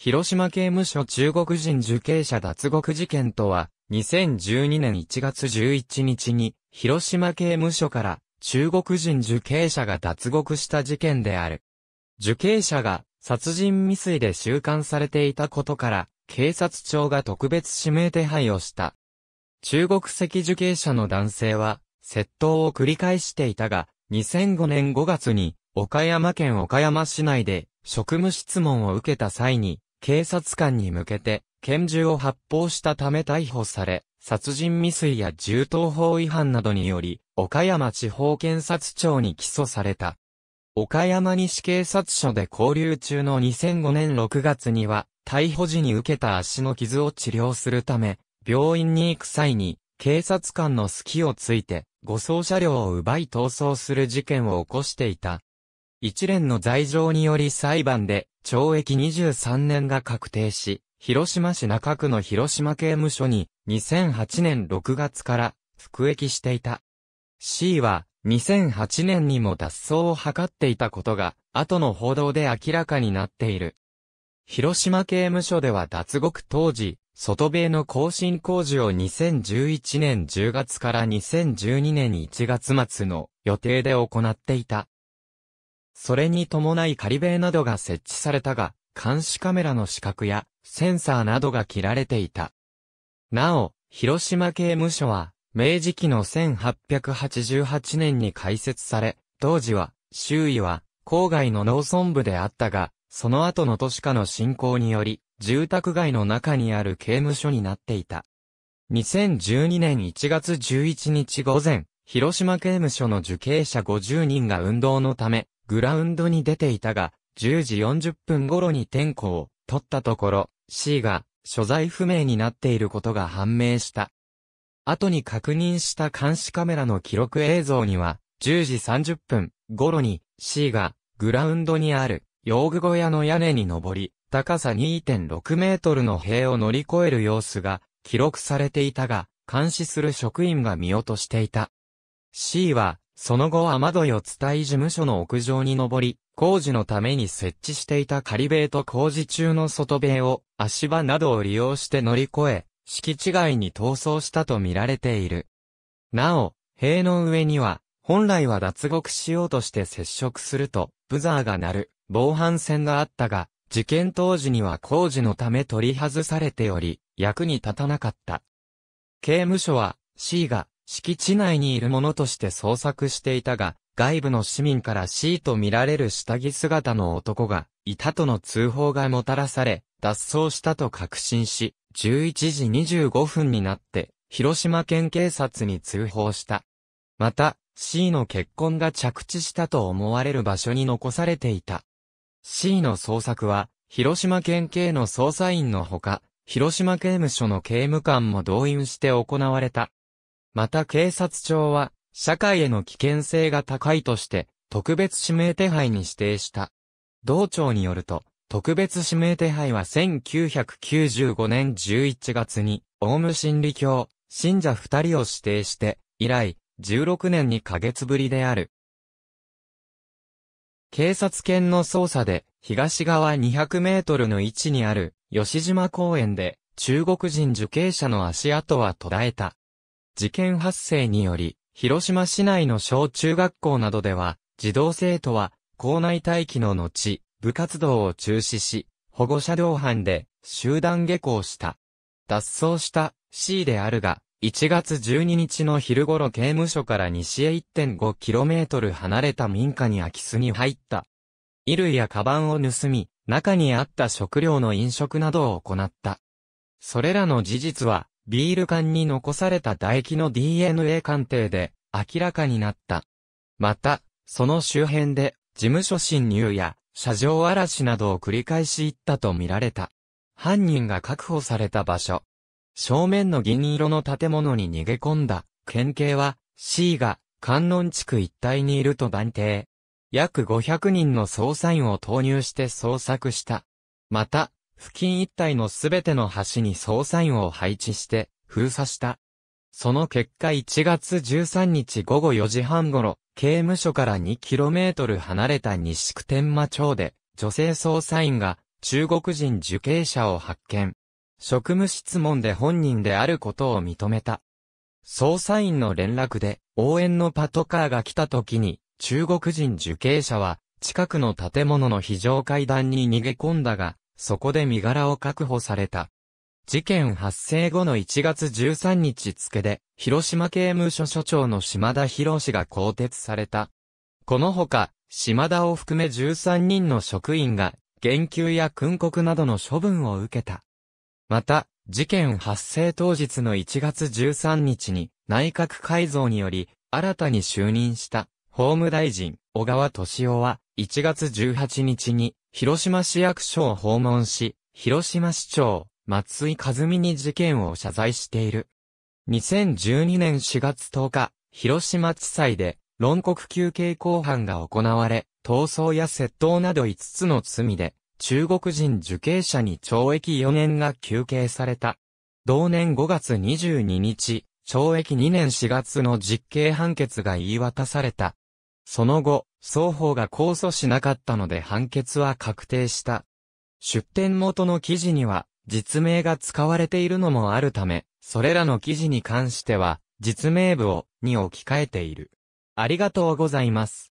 広島刑務所中国人受刑者脱獄事件とは、2012年1月11日に、広島刑務所から中国人受刑者が脱獄した事件である。受刑者が殺人未遂で収監されていたことから、警察庁が特別指名手配をした。中国籍受刑者の男性は、窃盗を繰り返していたが、2005年5月に、岡山県岡山市内で職務質問を受けた際に、警察官に向けて拳銃を発砲したため逮捕され、殺人未遂や銃刀法違反などにより、岡山地方検察庁に起訴された。岡山西警察署で交流中の2005年6月には、逮捕時に受けた足の傷を治療するため、病院に行く際に、警察官の隙をついて、護送車両を奪い逃走する事件を起こしていた。一連の罪状により裁判で懲役23年が確定し、広島市中区の広島刑務所に2008年6月から服役していた。C は2008年にも脱走を図っていたことが後の報道で明らかになっている。広島刑務所では脱獄当時、外米の更新工事を2011年10月から2012年1月末の予定で行っていた。それに伴い仮塀などが設置されたが、監視カメラの資格やセンサーなどが切られていた。なお、広島刑務所は、明治期の1888年に開設され、当時は、周囲は、郊外の農村部であったが、その後の都市化の進行により、住宅街の中にある刑務所になっていた。2012年1月11日午前、広島刑務所の受刑者50人が運動のため、グラウンドに出ていたが、10時40分頃に点呼を取ったところ、C が所在不明になっていることが判明した。後に確認した監視カメラの記録映像には、10時30分頃に C がグラウンドにある用具小屋の屋根に登り、高さ2.6メートルの塀を乗り越える様子が記録されていたが、監視する職員が見落としていた。C はその後雨戸四つ伝事務所の屋上に登り、工事のために設置していた仮塀と工事中の外塀を足場などを利用して乗り越え、敷地外に逃走したと見られている。なお、塀の上には、本来は脱獄しようとして接触すると、ブザーが鳴る、防犯線があったが、事件当時には工事のため取り外されており、役に立たなかった。刑務所は、C が、敷地内にいる者として捜索していたが、外部の市民から C と見られる下着姿の男がいたとの通報がもたらされ、脱走したと確信し、11時25分になって、広島県警察に通報した。また、C の血痕が着地したと思われる場所に残されていた。C の捜索は、広島県警の捜査員のほか、広島刑務所の刑務官も動員して行われた。また警察庁は、社会への危険性が高いとして、特別指名手配に指定した。同庁によると、特別指名手配は1995年11月に、オウム真理教、信者二人を指定して、以来、16年2ヶ月ぶりである。警察犬の捜査で、東側200メートルの位置にある、吉島公園で、中国人受刑者の足跡は途絶えた。事件発生により、広島市内の小中学校などでは、児童生徒は、校内待機の後、部活動を中止し、保護者同伴で、集団下校した。脱走した C であるが、1月12日の昼頃刑務所から西へ 1.5km 離れた民家に空き巣に入った。衣類やカバンを盗み、中にあった食料の飲食などを行った。それらの事実は、ビール缶に残された唾液の DNA 鑑定で明らかになった。また、その周辺で事務所侵入や車上荒らしなどを繰り返し行ったとみられた。犯人が確保された場所。正面の銀色の建物に逃げ込んだ県警は C が観音地区一帯にいると断定。約500人の捜査員を投入して捜索した。また、付近一帯のすべての橋に捜査員を配置して、封鎖した。その結果1月13日午後4時半頃、刑務所から 2km 離れた西区天馬町で、女性捜査員が中国人受刑者を発見。職務質問で本人であることを認めた。捜査員の連絡で、応援のパトカーが来た時に、中国人受刑者は、近くの建物の非常階段に逃げ込んだが、そこで身柄を確保された。事件発生後の1月13日付で、広島刑務所所長の島田博士が更迭された。このほか、島田を含め13人の職員が、減給や訓告などの処分を受けた。また、事件発生当日の1月13日に、内閣改造により、新たに就任した、法務大臣、小川敏夫は、1月18日に、広島市役所を訪問し、広島市長、松井和美に事件を謝罪している。2012年4月10日、広島地裁で、論告求刑公判が行われ、逃走や窃盗など5つの罪で、中国人受刑者に懲役4年が求刑された。同年5月22日、懲役2年4月の実刑判決が言い渡された。その後、双方が控訴しなかったので判決は確定した。出典元の記事には、実名が使われているのもあるため、それらの記事に関しては、実名部を、に置き換えている。ありがとうございます。